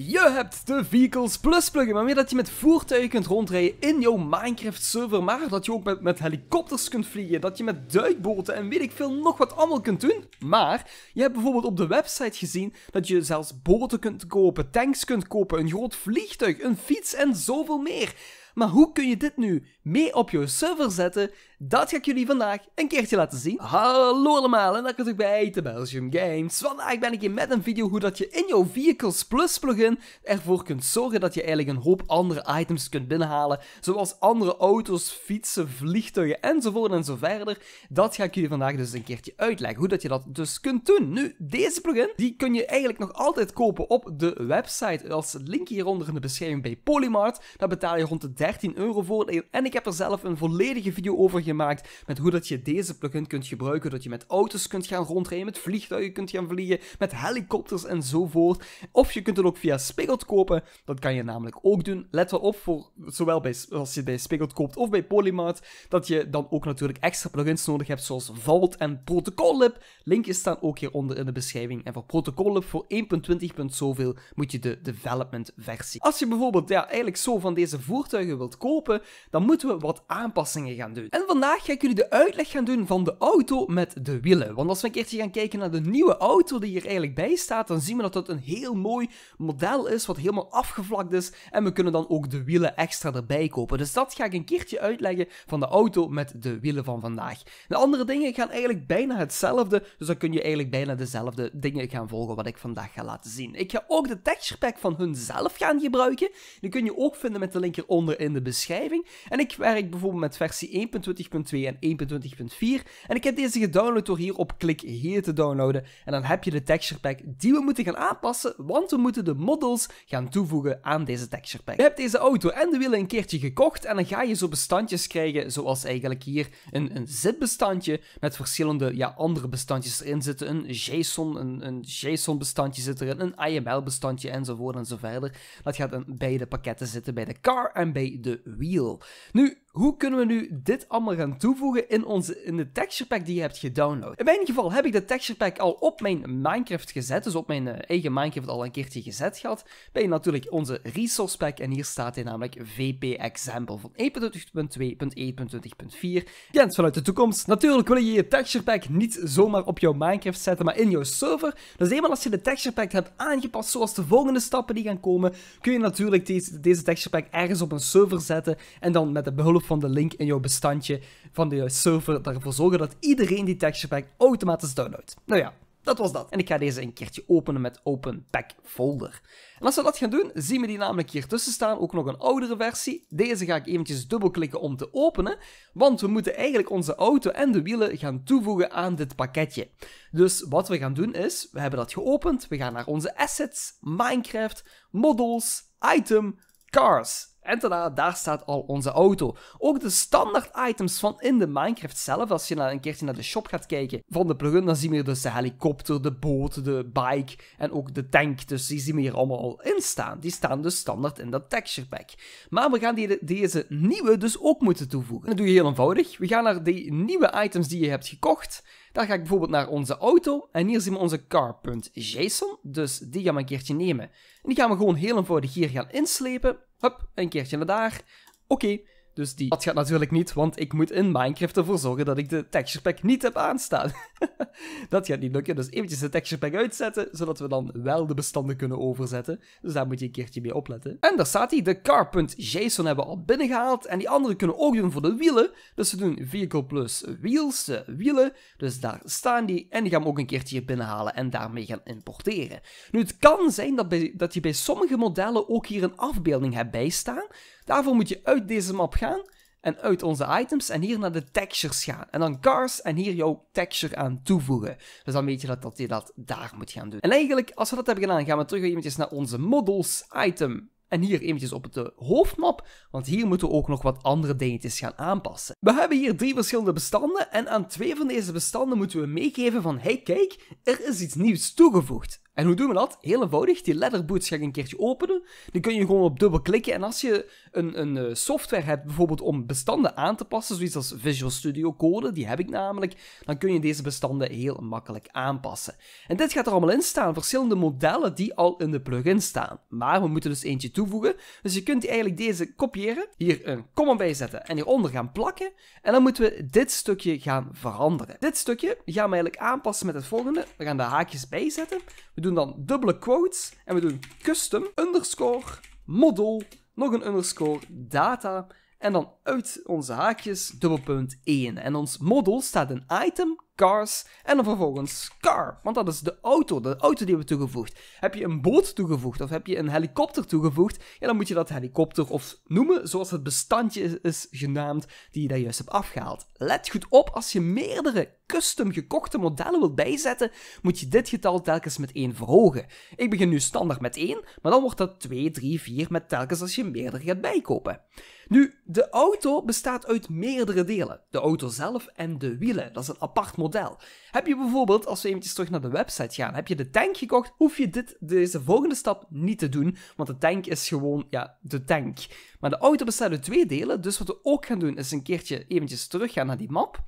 Je hebt de Vehicles Plus plugin, waarmee dat je met voertuigen kunt rondrijden in jouw Minecraft server, maar dat je ook met, met helikopters kunt vliegen, dat je met duikboten en weet ik veel nog wat allemaal kunt doen. Maar je hebt bijvoorbeeld op de website gezien dat je zelfs boten kunt kopen, tanks kunt kopen, een groot vliegtuig, een fiets en zoveel meer. Maar hoe kun je dit nu mee op jouw server zetten? Dat ga ik jullie vandaag een keertje laten zien. Hallo allemaal en welkom terug bij The Belgium Games. Vandaag ben ik hier met een video hoe dat je in jouw Vehicles Plus plugin ervoor kunt zorgen dat je eigenlijk een hoop andere items kunt binnenhalen. Zoals andere auto's, fietsen, vliegtuigen enzovoort en zo verder. Dat ga ik jullie vandaag dus een keertje uitleggen hoe dat je dat dus kunt doen. Nu, deze plugin, die kun je eigenlijk nog altijd kopen op de website als link hieronder in de beschrijving bij Polymart. dan betaal je rond de 13 euro voor. En ik heb er zelf een volledige video over gemaakt met hoe dat je deze plugin kunt gebruiken. Dat je met auto's kunt gaan rondrijden, met vliegtuigen kunt gaan vliegen, met helikopters enzovoort. Of je kunt het ook via Spiegelt kopen. Dat kan je namelijk ook doen. Let wel op, voor, zowel bij, als je bij Spiegelt koopt of bij Polymart dat je dan ook natuurlijk extra plugins nodig hebt zoals Vault en Protocollib. Linkjes staan ook hieronder in de beschrijving. En voor Protocollib voor 1.20. zoveel moet je de development versie. Als je bijvoorbeeld ja, eigenlijk zo van deze voertuigen je wilt kopen, dan moeten we wat aanpassingen gaan doen. En vandaag ga ik jullie de uitleg gaan doen van de auto met de wielen. Want als we een keertje gaan kijken naar de nieuwe auto die hier eigenlijk bij staat, dan zien we dat dat een heel mooi model is, wat helemaal afgevlakt is. En we kunnen dan ook de wielen extra erbij kopen. Dus dat ga ik een keertje uitleggen van de auto met de wielen van vandaag. De andere dingen gaan eigenlijk bijna hetzelfde, dus dan kun je eigenlijk bijna dezelfde dingen gaan volgen wat ik vandaag ga laten zien. Ik ga ook de texture pack van zelf gaan gebruiken. Die kun je ook vinden met de link hieronder in de beschrijving. En ik werk bijvoorbeeld met versie 1.20.2 en 1.20.4. En ik heb deze gedownload door hier op klik hier te downloaden. En dan heb je de texture pack die we moeten gaan aanpassen, want we moeten de models gaan toevoegen aan deze texture pack. Je hebt deze auto en de wielen een keertje gekocht en dan ga je zo bestandjes krijgen, zoals eigenlijk hier een, een zip met verschillende ja, andere bestandjes erin zitten. Een JSON, een, een JSON-bestandje zit erin, een IML-bestandje enzovoort enzoverder. Dat gaat in beide pakketten zitten, bij de car en bij de Wheel. Nu, hoe kunnen we nu dit allemaal gaan toevoegen in, onze, in de texture pack die je hebt gedownload? In mijn geval heb ik de texture pack al op mijn Minecraft gezet, dus op mijn eh, eigen Minecraft al een keertje gezet gehad. Bij natuurlijk onze resource pack en hier staat hij namelijk VP Example van 1.22.2.1.20.4. E Kent e vanuit de toekomst. Natuurlijk wil je je texture pack niet zomaar op jouw Minecraft zetten, maar in jouw server. Dus eenmaal als je de texture pack hebt aangepast, zoals de volgende stappen die gaan komen, kun je natuurlijk deze, deze texture pack ergens op een server zetten en dan met de behulp van de link in jouw bestandje van de server ervoor zorgen dat iedereen die texture pack automatisch downloadt. Nou ja, dat was dat. En ik ga deze een keertje openen met Open Pack Folder. En als we dat gaan doen, zien we die namelijk hier tussen staan. Ook nog een oudere versie. Deze ga ik eventjes dubbelklikken om te openen. Want we moeten eigenlijk onze auto en de wielen gaan toevoegen aan dit pakketje. Dus wat we gaan doen is, we hebben dat geopend. We gaan naar onze assets, Minecraft, models, item, cars. En daarna, daar staat al onze auto. Ook de standaard items van in de Minecraft zelf, als je nou een keertje naar de shop gaat kijken van de plugin, dan zien we hier dus de helikopter, de boot, de bike en ook de tank. Dus die zien we hier allemaal al in staan. Die staan dus standaard in dat texture pack. Maar we gaan die, deze nieuwe dus ook moeten toevoegen. Dat doe je heel eenvoudig. We gaan naar die nieuwe items die je hebt gekocht. Daar ga ik bijvoorbeeld naar onze auto en hier zien we onze car.json. Dus die gaan we een keertje nemen. En die gaan we gewoon heel eenvoudig hier gaan inslepen. Hup, een keertje naar daar. Oké, dus die, dat gaat natuurlijk niet, want ik moet in Minecraft ervoor zorgen dat ik de texture pack niet heb aanstaan. dat gaat niet lukken, dus eventjes de texture pack uitzetten, zodat we dan wel de bestanden kunnen overzetten. Dus daar moet je een keertje mee opletten. En daar staat hij, de car.json hebben we al binnengehaald. En die andere kunnen ook doen voor de wielen. Dus we doen vehicle plus wheels, de eh, wielen. Dus daar staan die. En die gaan we ook een keertje binnenhalen en daarmee gaan importeren. Nu, het kan zijn dat, dat je bij sommige modellen ook hier een afbeelding hebt bijstaan. Daarvoor moet je uit deze map gaan en uit onze items en hier naar de textures gaan. En dan cars en hier jouw texture aan toevoegen. Dus dan weet je dat, dat je dat daar moet gaan doen. En eigenlijk, als we dat hebben gedaan, gaan we terug eventjes naar onze models item en hier eventjes op de eh, hoofdmap, want hier moeten we ook nog wat andere dingetjes gaan aanpassen. We hebben hier drie verschillende bestanden en aan twee van deze bestanden moeten we meegeven van hey kijk, er is iets nieuws toegevoegd. En hoe doen we dat? Heel eenvoudig, die letterboots ga ik een keertje openen. Die kun je gewoon op dubbel klikken en als je een, een eh, software hebt bijvoorbeeld om bestanden aan te passen, zoiets als Visual Studio Code, die heb ik namelijk, dan kun je deze bestanden heel makkelijk aanpassen. En dit gaat er allemaal in staan, verschillende modellen die al in de plugin staan. Maar we moeten dus eentje dus je kunt eigenlijk deze kopiëren, hier een komma bij zetten en hieronder gaan plakken. En dan moeten we dit stukje gaan veranderen. Dit stukje gaan we eigenlijk aanpassen met het volgende. We gaan de haakjes bijzetten. We doen dan dubbele quotes en we doen custom underscore model, nog een underscore data en dan uit onze haakjes dubbelpunt 1. En ons model staat een item, cars. En dan vervolgens car, want dat is de auto, de auto die we toegevoegd. Heb je een boot toegevoegd of heb je een helikopter toegevoegd, ja, dan moet je dat helikopter of noemen zoals het bestandje is, is genaamd die je daar juist hebt afgehaald. Let goed op, als je meerdere custom gekochte modellen wilt bijzetten, moet je dit getal telkens met 1 verhogen. Ik begin nu standaard met 1, maar dan wordt dat 2, 3, 4 met telkens als je meerdere gaat bijkopen. Nu, de auto bestaat uit meerdere delen. De auto zelf en de wielen. Dat is een apart model heb je bijvoorbeeld, als we eventjes terug naar de website gaan, heb je de tank gekocht, hoef je dit, deze volgende stap niet te doen, want de tank is gewoon, ja, de tank. Maar de auto bestaat uit twee delen, dus wat we ook gaan doen is een keertje eventjes teruggaan naar die map.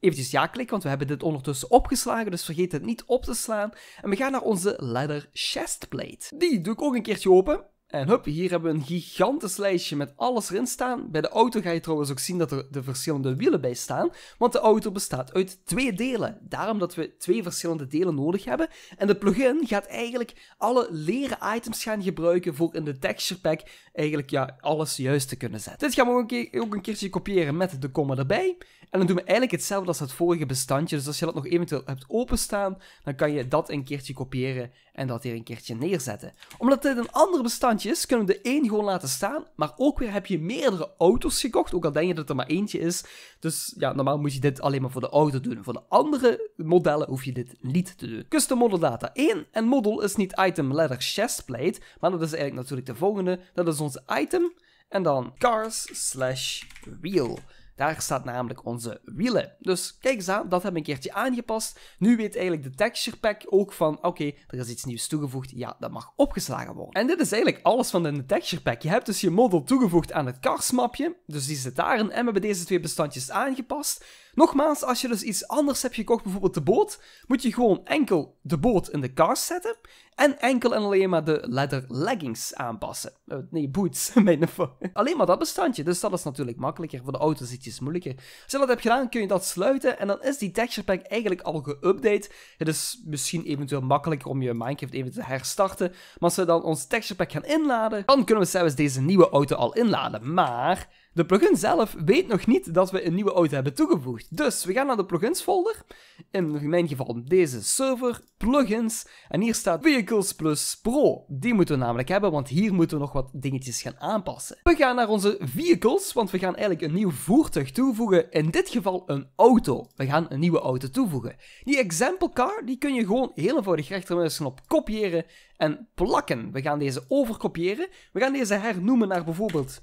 Eventjes ja klikken, want we hebben dit ondertussen opgeslagen, dus vergeet het niet op te slaan. En we gaan naar onze leather chestplate. Die doe ik ook een keertje open. En hup, hier hebben we een gigantisch lijstje met alles erin staan. Bij de auto ga je trouwens ook zien dat er de verschillende wielen bij staan. Want de auto bestaat uit twee delen. Daarom dat we twee verschillende delen nodig hebben. En de plugin gaat eigenlijk alle leren items gaan gebruiken voor in de texture pack eigenlijk ja, alles juist te kunnen zetten. Dit gaan we ook een, keer, ook een keertje kopiëren met de komma erbij. En dan doen we eigenlijk hetzelfde als het vorige bestandje. Dus als je dat nog eventueel hebt openstaan, dan kan je dat een keertje kopiëren en dat hier een keertje neerzetten. Omdat dit een ander bestandje is, kunnen we de één gewoon laten staan. Maar ook weer heb je meerdere auto's gekocht, ook al denk je dat er maar eentje is. Dus ja, normaal moet je dit alleen maar voor de auto doen. Voor de andere modellen hoef je dit niet te doen. Custom Model Data 1. En model is niet item letter chestplate, maar dat is eigenlijk natuurlijk de volgende. Dat is ons item en dan cars slash wheel. Daar staat namelijk onze wielen. Dus kijk eens aan, dat hebben ik een keertje aangepast. Nu weet eigenlijk de texture pack ook van, oké, er is iets nieuws toegevoegd. Ja, dat mag opgeslagen worden. En dit is eigenlijk alles van de texture pack. Je hebt dus je model toegevoegd aan het karsmapje. Dus die zit daarin. En we hebben deze twee bestandjes aangepast. Nogmaals, als je dus iets anders hebt gekocht, bijvoorbeeld de boot, moet je gewoon enkel de boot in de kast zetten en enkel en alleen maar de leather leggings aanpassen. Eh, nee, boots, mijn Alleen maar dat bestandje, dus dat is natuurlijk makkelijker. Voor de auto is iets moeilijker. Als je dat hebt gedaan, kun je dat sluiten en dan is die texture pack eigenlijk al geüpdate. Het is misschien eventueel makkelijker om je Minecraft even te herstarten, maar als we dan ons texture pack gaan inladen, dan kunnen we zelfs deze nieuwe auto al inladen. Maar de plugin zelf weet nog niet dat we een nieuwe auto hebben toegevoegd. Dus we gaan naar de plugins folder. In mijn geval deze server, plugins. En hier staat Vehicles Plus Pro. Die moeten we namelijk hebben, want hier moeten we nog wat dingetjes gaan aanpassen. We gaan naar onze vehicles, want we gaan eigenlijk een nieuw voertuig toevoegen. In dit geval een auto. We gaan een nieuwe auto toevoegen. Die example car, die kun je gewoon heel eenvoudig rechtermuisknop op kopiëren en plakken. We gaan deze overkopiëren. We gaan deze hernoemen naar bijvoorbeeld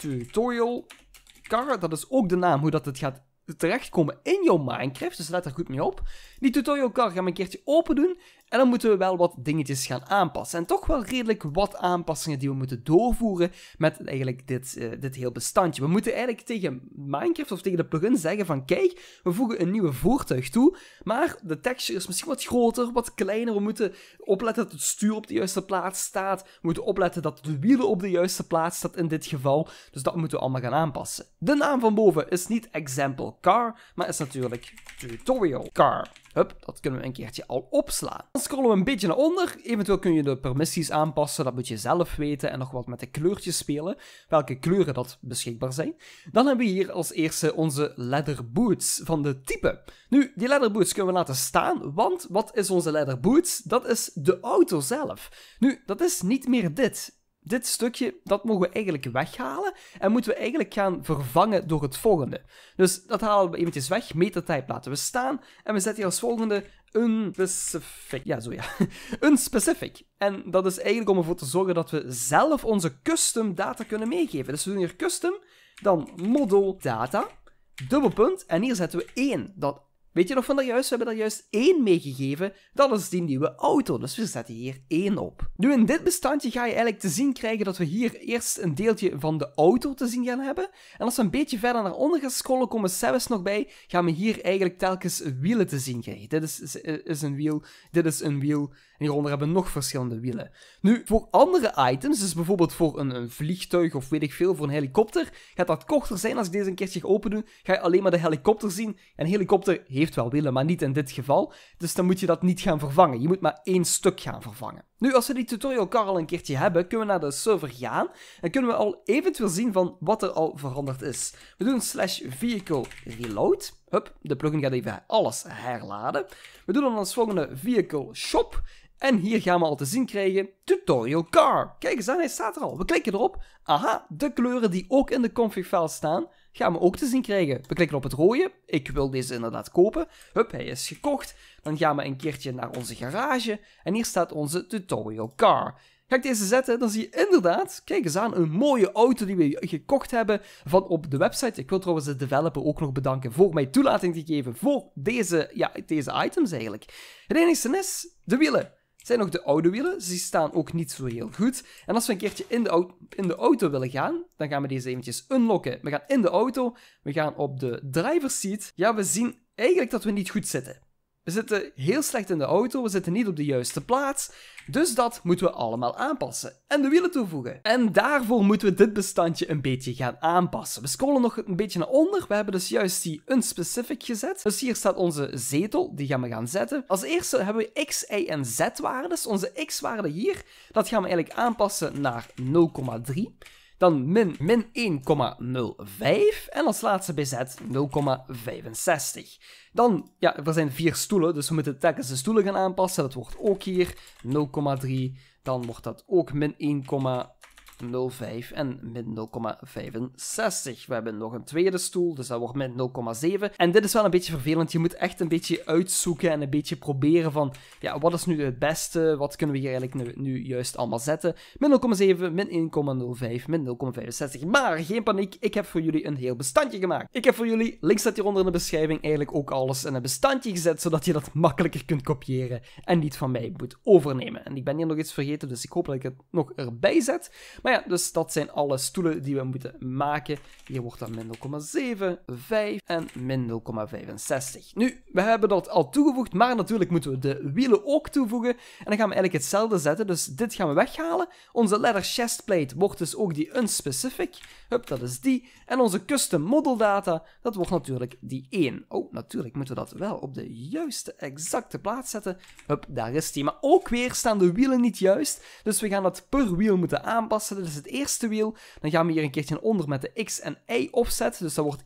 tutorial car. Dat is ook de naam hoe dat het gaat terechtkomen in jouw Minecraft. Dus let er goed mee op. Die tutorial car gaan we een keertje open doen. En dan moeten we wel wat dingetjes gaan aanpassen. En toch wel redelijk wat aanpassingen die we moeten doorvoeren met eigenlijk dit, eh, dit heel bestandje. We moeten eigenlijk tegen Minecraft of tegen de plugin zeggen van kijk, we voegen een nieuwe voertuig toe, maar de texture is misschien wat groter, wat kleiner. We moeten opletten dat het stuur op de juiste plaats staat. We moeten opletten dat de wielen op de juiste plaats staat in dit geval. Dus dat moeten we allemaal gaan aanpassen. De naam van boven is niet example car, maar is natuurlijk tutorial car. Hup, dat kunnen we een keertje al opslaan. Dan scrollen we een beetje naar onder. Eventueel kun je de permissies aanpassen, dat moet je zelf weten. En nog wat met de kleurtjes spelen, welke kleuren dat beschikbaar zijn. Dan hebben we hier als eerste onze leather boots van de type. Nu, die leather boots kunnen we laten staan, want wat is onze leather boots? Dat is de auto zelf. Nu, dat is niet meer dit dit stukje, dat mogen we eigenlijk weghalen en moeten we eigenlijk gaan vervangen door het volgende. Dus dat halen we eventjes weg, metatype laten we staan en we zetten hier als volgende een specific, ja zo ja, een specific. En dat is eigenlijk om ervoor te zorgen dat we zelf onze custom data kunnen meegeven. Dus we doen hier custom, dan model data, dubbelpunt en hier zetten we 1. Dat Weet je nog van dat juist? We hebben daar juist één meegegeven. Dat is die nieuwe auto. Dus we zetten hier één op. Nu in dit bestandje ga je eigenlijk te zien krijgen dat we hier eerst een deeltje van de auto te zien gaan hebben. En als we een beetje verder naar onder gaan scrollen, komen zelfs nog bij. Gaan we hier eigenlijk telkens wielen te zien krijgen. Dit is, is, een wiel, dit is een wiel. En hieronder hebben we nog verschillende wielen. Nu, voor andere items, dus bijvoorbeeld voor een, een vliegtuig of weet ik veel, voor een helikopter, gaat dat korter zijn. Als ik deze een keertje open doe, ga je alleen maar de helikopter zien. En helikopter heeft heeft wel willen, maar niet in dit geval. Dus dan moet je dat niet gaan vervangen. Je moet maar één stuk gaan vervangen. Nu, als we die tutorial car al een keertje hebben, kunnen we naar de server gaan. En kunnen we al eventueel zien van wat er al veranderd is. We doen slash vehicle reload. Hup, de plugin gaat even alles herladen. We doen dan als volgende vehicle shop. En hier gaan we al te zien krijgen tutorial car. Kijk eens aan, hij staat er al. We klikken erop. Aha, de kleuren die ook in de config file staan gaan we ook te zien krijgen. We klikken op het rode. Ik wil deze inderdaad kopen. Hup, hij is gekocht. Dan gaan we een keertje naar onze garage. En hier staat onze tutorial car. Ga ik deze zetten, dan zie je inderdaad, kijk eens aan, een mooie auto die we gekocht hebben van op de website. Ik wil trouwens de developer ook nog bedanken voor mij toelating te geven voor deze, ja, deze items eigenlijk. Het enige is, de wielen. Het zijn nog de oude wielen, ze staan ook niet zo heel goed. En als we een keertje in de, auto, in de auto willen gaan, dan gaan we deze eventjes unlocken. We gaan in de auto, we gaan op de driver's seat. Ja, we zien eigenlijk dat we niet goed zitten. We zitten heel slecht in de auto, we zitten niet op de juiste plaats. Dus dat moeten we allemaal aanpassen. En de wielen toevoegen. En daarvoor moeten we dit bestandje een beetje gaan aanpassen. We scrollen nog een beetje naar onder. We hebben dus juist die unspecific gezet. Dus hier staat onze zetel, die gaan we gaan zetten. Als eerste hebben we x, y en z waarden Onze x-waarde hier, dat gaan we eigenlijk aanpassen naar 0,3. Dan min, min 1,05. En als laatste bij 0,65. Dan, ja, er zijn vier stoelen, dus we moeten telkens de stoelen gaan aanpassen. Dat wordt ook hier 0,3. Dan wordt dat ook min 1, 0,5 en min 0,65. We hebben nog een tweede stoel, dus dat wordt min 0,7. En dit is wel een beetje vervelend. Je moet echt een beetje uitzoeken en een beetje proberen van, ja, wat is nu het beste? Wat kunnen we hier eigenlijk nu, nu juist allemaal zetten? Min 0,7, min 1,05, min 0,65. Maar geen paniek, ik heb voor jullie een heel bestandje gemaakt. Ik heb voor jullie, links staat hieronder in de beschrijving, eigenlijk ook alles in een bestandje gezet, zodat je dat makkelijker kunt kopiëren en niet van mij moet overnemen. En ik ben hier nog iets vergeten, dus ik hoop dat ik het nog erbij zet. Maar dus dat zijn alle stoelen die we moeten maken. Hier wordt dat min 0,75 en min 0,65. Nu, we hebben dat al toegevoegd, maar natuurlijk moeten we de wielen ook toevoegen. En dan gaan we eigenlijk hetzelfde zetten, dus dit gaan we weghalen. Onze letter chestplate wordt dus ook die unspecific. Hup, dat is die. En onze custom model data, dat wordt natuurlijk die 1. Oh, natuurlijk moeten we dat wel op de juiste, exacte plaats zetten. Hup, daar is die. Maar ook weer staan de wielen niet juist, dus we gaan dat per wiel moeten aanpassen dat is het eerste wiel. Dan gaan we hier een keertje onder met de x en y opzet. Dus dat wordt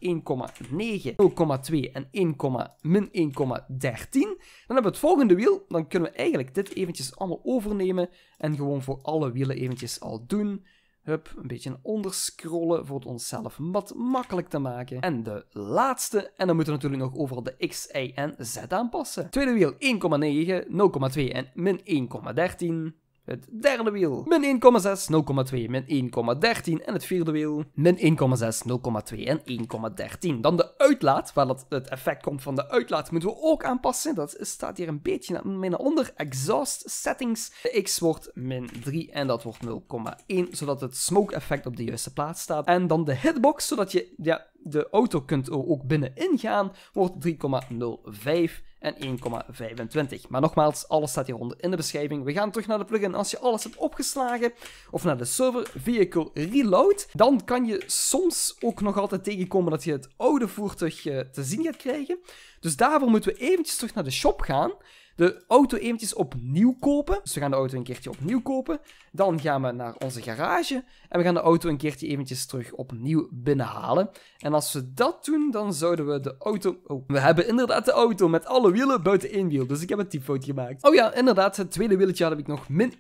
1,9, 0,2 en 1, min 1,13. Dan hebben we het volgende wiel. Dan kunnen we eigenlijk dit eventjes allemaal overnemen. En gewoon voor alle wielen eventjes al doen. Hup, een beetje onder scrollen voor het onszelf wat makkelijk te maken. En de laatste, en dan moeten we natuurlijk nog overal de x, y en z aanpassen. Tweede wiel 1,9, 0,2 en min 1,13. Het derde wiel, min 1,6, 0,2, min 1,13. En het vierde wiel, min 1,6, 0,2 en 1,13. Dan de uitlaat, waar dat, het effect komt van de uitlaat, moeten we ook aanpassen. Dat staat hier een beetje naar, onder. Exhaust settings, de x wordt min 3 en dat wordt 0,1, zodat het smoke effect op de juiste plaats staat. En dan de hitbox, zodat je ja, de auto kunt ook binnenin gaan, wordt 3,05 en 1,25. Maar nogmaals, alles staat hieronder in de beschrijving. We gaan terug naar de plugin. Als je alles hebt opgeslagen of naar de server vehicle reload, dan kan je soms ook nog altijd tegenkomen dat je het oude voertuig te zien gaat krijgen. Dus daarvoor moeten we eventjes terug naar de shop gaan de auto eventjes opnieuw kopen. Dus we gaan de auto een keertje opnieuw kopen. Dan gaan we naar onze garage en we gaan de auto een keertje eventjes terug opnieuw binnenhalen. En als we dat doen, dan zouden we de auto... Oh, we hebben inderdaad de auto met alle wielen buiten één wiel. Dus ik heb een typfout gemaakt. Oh ja, inderdaad, het tweede wieltje had ik nog min 1,13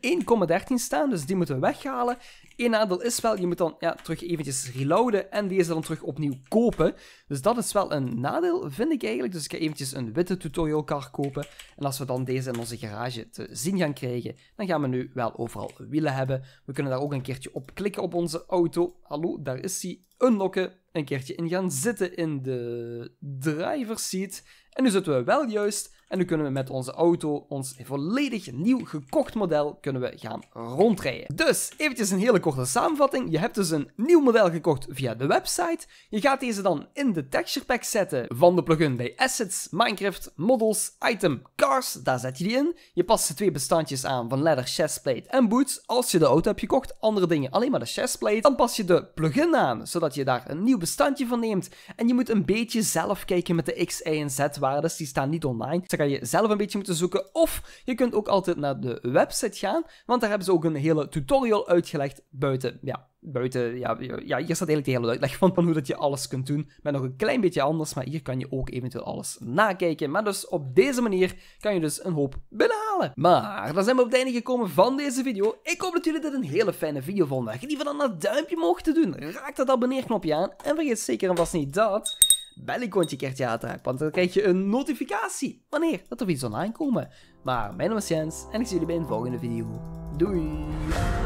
staan. Dus die moeten we weghalen. Eén nadeel is wel, je moet dan ja, terug eventjes reloaden en deze dan terug opnieuw kopen. Dus dat is wel een nadeel, vind ik eigenlijk. Dus ik ga eventjes een witte tutorial kopen. En als we dan deze in onze garage te zien gaan krijgen, dan gaan we nu wel overal wielen hebben. We kunnen daar ook een keertje op klikken op onze auto. Hallo, daar is hij. Unlocken, een keertje in gaan zitten in de driver seat. En nu zitten we wel juist en nu kunnen we met onze auto ons volledig nieuw gekocht model kunnen we gaan rondrijden. Dus eventjes een hele korte samenvatting. Je hebt dus een nieuw model gekocht via de website. Je gaat deze dan in de texture pack zetten van de plugin bij Assets, Minecraft, Models, Item, Cars. Daar zet je die in. Je past de twee bestandjes aan van ladder, chestplate en boots. Als je de auto hebt gekocht, andere dingen alleen maar de chestplate. Dan pas je de plugin aan, zodat je daar een nieuw bestandje van neemt. En je moet een beetje zelf kijken met de X, Y en Z waardes. Die staan niet online je zelf een beetje moeten zoeken. Of je kunt ook altijd naar de website gaan, want daar hebben ze ook een hele tutorial uitgelegd buiten, ja, buiten, ja, ja, hier staat eigenlijk de hele uitleg van, van hoe dat je alles kunt doen. Met nog een klein beetje anders, maar hier kan je ook eventueel alles nakijken. Maar dus op deze manier kan je dus een hoop binnenhalen. Maar, dan zijn we op het einde gekomen van deze video. Ik hoop dat jullie dit een hele fijne video vonden. ieder van dan dat duimpje omhoog te doen. Raak dat abonneerknopje aan en vergeet zeker en vast niet dat een kaartje aantrekt. Want dan krijg je een notificatie wanneer dat er iets online komen. Maar mijn naam is Jens en ik zie jullie bij een volgende video. Doei!